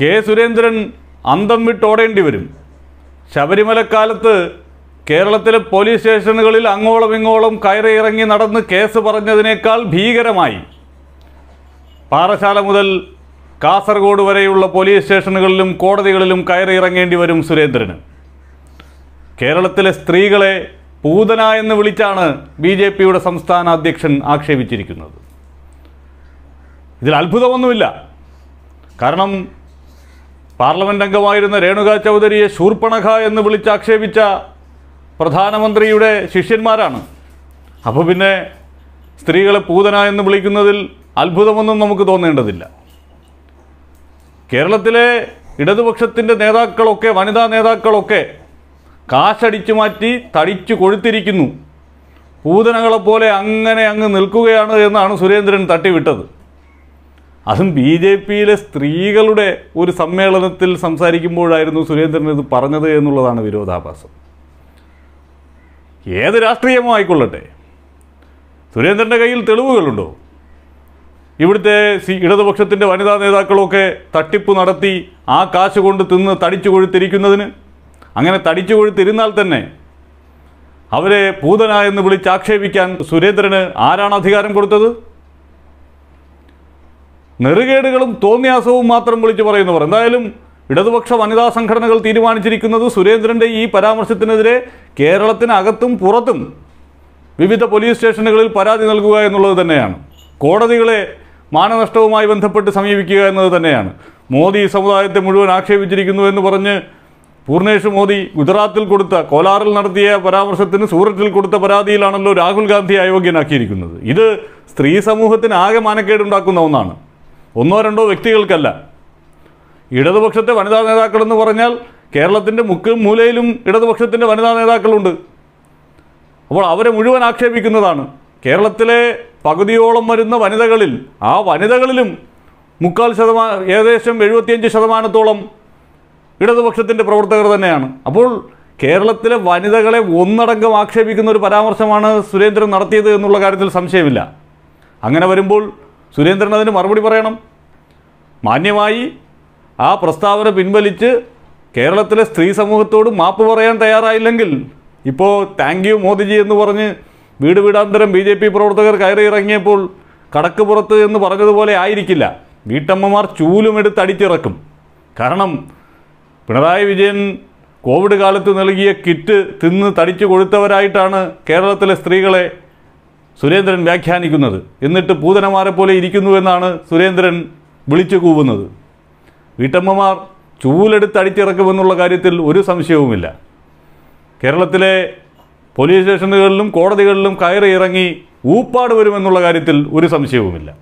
K Surendran അന്തം വിട്ടോടേണ്ടി വരും ശബരിമലക്കാലത്ത് കേരളത്തിലെ പോലീസ് സ്റ്റേഷനുകളിൽ അങ്ങോളം ഇങ്ങോളം കയറിയിറങ്ങി നടന്ന് കേസ് പറഞ്ഞതിനേക്കാൾ ഭീകരമായി പാറശാല മുതൽ കാസർഗോഡ് വരെയുള്ള പോലീസ് സ്റ്റേഷനുകളിലും കോടതികളിലും കയറിയിറങ്ങേണ്ടി വരും സുരേന്ദ്രന് കേരളത്തിലെ സ്ത്രീകളെ പൂതന എന്ന് വിളിച്ചാണ് ബി ജെ പിയുടെ സംസ്ഥാന അധ്യക്ഷൻ ആക്ഷേപിച്ചിരിക്കുന്നത് ഇതിൽ അത്ഭുതമൊന്നുമില്ല കാരണം പാർലമെന്റ് അംഗമായിരുന്ന രേണുക ചൗധരിയെ ശൂർപ്പണഖ എന്ന് വിളിച്ചാക്ഷേപിച്ച പ്രധാനമന്ത്രിയുടെ ശിഷ്യന്മാരാണ് അപ്പോൾ പിന്നെ സ്ത്രീകളെ പൂതന എന്ന് വിളിക്കുന്നതിൽ അത്ഭുതമൊന്നും നമുക്ക് തോന്നേണ്ടതില്ല കേരളത്തിലെ ഇടതുപക്ഷത്തിൻ്റെ നേതാക്കളൊക്കെ വനിതാ നേതാക്കളൊക്കെ കാശടിച്ചു മാറ്റി തടിച്ചു കൊഴുത്തിരിക്കുന്നു പൂതനകളെപ്പോലെ അങ്ങനെ അങ്ങ് നിൽക്കുകയാണ് എന്നാണ് സുരേന്ദ്രൻ തട്ടിവിട്ടത് അതും ബി ജെ പിയിലെ സ്ത്രീകളുടെ ഒരു സമ്മേളനത്തിൽ സംസാരിക്കുമ്പോഴായിരുന്നു സുരേന്ദ്രൻ ഇത് പറഞ്ഞത് എന്നുള്ളതാണ് വിരോധാഭാസം ഏത് രാഷ്ട്രീയമോ ആയിക്കൊള്ളട്ടെ സുരേന്ദ്രൻ്റെ കയ്യിൽ തെളിവുകളുണ്ടോ ഇവിടുത്തെ സി ഇടതുപക്ഷത്തിൻ്റെ വനിതാ നേതാക്കളൊക്കെ തട്ടിപ്പ് നടത്തി ആ കാശ് കൊണ്ട് തിന്ന് തടിച്ചു കൊഴുത്തിരിക്കുന്നതിന് അങ്ങനെ തടിച്ചു കൊഴുത്തിരുന്നാൽ തന്നെ അവരെ പൂതന എന്ന് വിളിച്ച് ആക്ഷേപിക്കാൻ സുരേന്ദ്രന് ആരാണ് അധികാരം കൊടുത്തത് നെറുകേടുകളും തോന്നിയാസവും മാത്രം വിളിച്ചു പറയുന്നവർ എന്തായാലും ഇടതുപക്ഷ വനിതാ സംഘടനകൾ തീരുമാനിച്ചിരിക്കുന്നത് സുരേന്ദ്രൻ്റെ ഈ പരാമർശത്തിനെതിരെ കേരളത്തിനകത്തും പുറത്തും വിവിധ പോലീസ് സ്റ്റേഷനുകളിൽ പരാതി നൽകുക എന്നുള്ളത് തന്നെയാണ് കോടതികളെ മാനനഷ്ടവുമായി ബന്ധപ്പെട്ട് സമീപിക്കുക എന്നത് തന്നെയാണ് മോദി സമുദായത്തെ മുഴുവൻ ആക്ഷേപിച്ചിരിക്കുന്നു എന്ന് പറഞ്ഞ് പൂർണേഷ് മോദി ഗുജറാത്തിൽ കൊടുത്ത കോലാറിൽ നടത്തിയ പരാമർശത്തിന് സൂററ്റിൽ കൊടുത്ത പരാതിയിലാണല്ലോ രാഹുൽ ഗാന്ധി അയോഗ്യനാക്കിയിരിക്കുന്നത് ഇത് സ്ത്രീ സമൂഹത്തിന് ആകെ മാനക്കേടുണ്ടാക്കുന്ന ഒന്നാണ് ഒന്നോ രണ്ടോ വ്യക്തികൾക്കല്ല ഇടതുപക്ഷത്തെ വനിതാ നേതാക്കളെന്ന് പറഞ്ഞാൽ കേരളത്തിൻ്റെ മുക്കും മൂലയിലും ഇടതുപക്ഷത്തിൻ്റെ വനിതാ നേതാക്കളുണ്ട് അപ്പോൾ അവരെ മുഴുവൻ ആക്ഷേപിക്കുന്നതാണ് കേരളത്തിലെ പകുതിയോളം വരുന്ന വനിതകളിൽ ആ വനിതകളിലും മുക്കാൽ ശതമാനം ഏകദേശം എഴുപത്തിയഞ്ച് ശതമാനത്തോളം ഇടതുപക്ഷത്തിൻ്റെ പ്രവർത്തകർ തന്നെയാണ് അപ്പോൾ കേരളത്തിലെ വനിതകളെ ഒന്നടങ്കം ആക്ഷേപിക്കുന്ന ഒരു പരാമർശമാണ് സുരേന്ദ്രൻ നടത്തിയത് എന്നുള്ള കാര്യത്തിൽ സംശയമില്ല അങ്ങനെ വരുമ്പോൾ സുരേന്ദ്രൻ അതിന് മറുപടി പറയണം മാന്യമായി ആ പ്രസ്താവന പിൻവലിച്ച് കേരളത്തിലെ സ്ത്രീ സമൂഹത്തോട് മാപ്പ് പറയാൻ തയ്യാറായില്ലെങ്കിൽ ഇപ്പോൾ താങ്ക് യു മോദിജി എന്ന് പറഞ്ഞ് വീട് വീടാന്തരം ബി ജെ പി പ്രവർത്തകർ കയറി ഇറങ്ങിയപ്പോൾ കടക്ക് പുറത്ത് എന്ന് പറഞ്ഞതുപോലെ ആയിരിക്കില്ല വീട്ടമ്മമാർ അടിച്ചിറക്കും കാരണം പിണറായി വിജയൻ കോവിഡ് കാലത്ത് നൽകിയ കിറ്റ് തിന്ന് തടിച്ചു കൊടുത്തവരായിട്ടാണ് കേരളത്തിലെ സ്ത്രീകളെ സുരേന്ദ്രൻ വ്യാഖ്യാനിക്കുന്നത് എന്നിട്ട് പൂതനമാരെ പോലെ ഇരിക്കുന്നു എന്നാണ് സുരേന്ദ്രൻ വിളിച്ചു കൂവുന്നത് വീട്ടമ്മമാർ ചൂലെടുത്ത് അടിച്ചിറക്കുമെന്നുള്ള കാര്യത്തിൽ ഒരു സംശയവുമില്ല കേരളത്തിലെ പോലീസ് സ്റ്റേഷനുകളിലും കോടതികളിലും കയറി ഇറങ്ങി ഊപ്പാട് വരുമെന്നുള്ള കാര്യത്തിൽ ഒരു സംശയവുമില്ല